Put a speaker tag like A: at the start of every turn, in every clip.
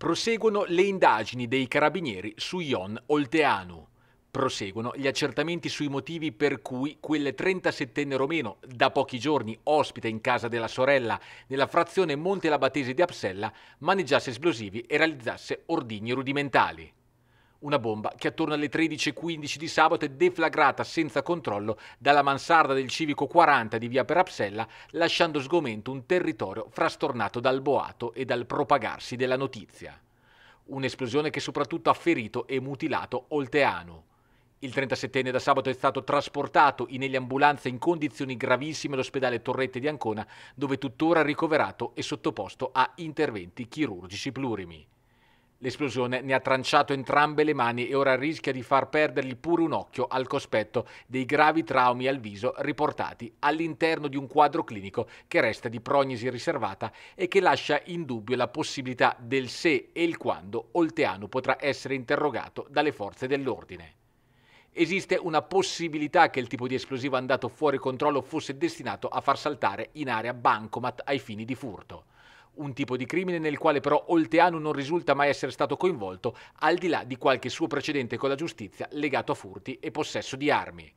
A: Proseguono le indagini dei carabinieri su Ion Olteanu. Proseguono gli accertamenti sui motivi per cui quel 37enne romeno, da pochi giorni ospite in casa della sorella nella frazione Monte Labatese di Apsella, maneggiasse esplosivi e realizzasse ordigni rudimentali. Una bomba che attorno alle 13.15 di sabato è deflagrata senza controllo dalla mansarda del civico 40 di via Perapsella, lasciando sgomento un territorio frastornato dal boato e dal propagarsi della notizia. Un'esplosione che soprattutto ha ferito e mutilato Olteano. Il 37enne da sabato è stato trasportato in eliambulanza in condizioni gravissime all'ospedale Torrette di Ancona, dove tuttora ricoverato e sottoposto a interventi chirurgici plurimi. L'esplosione ne ha tranciato entrambe le mani e ora rischia di far perdergli pure un occhio al cospetto dei gravi traumi al viso riportati all'interno di un quadro clinico che resta di prognosi riservata e che lascia in dubbio la possibilità del se e il quando Olteanu potrà essere interrogato dalle forze dell'ordine esiste una possibilità che il tipo di esplosivo andato fuori controllo fosse destinato a far saltare in area bancomat ai fini di furto un tipo di crimine nel quale però Olteanu non risulta mai essere stato coinvolto, al di là di qualche suo precedente con la giustizia legato a furti e possesso di armi.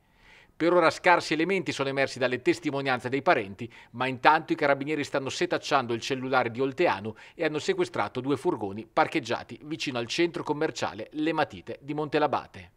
A: Per ora scarsi elementi sono emersi dalle testimonianze dei parenti, ma intanto i carabinieri stanno setacciando il cellulare di Olteanu e hanno sequestrato due furgoni parcheggiati vicino al centro commerciale Le Matite di Montelabate.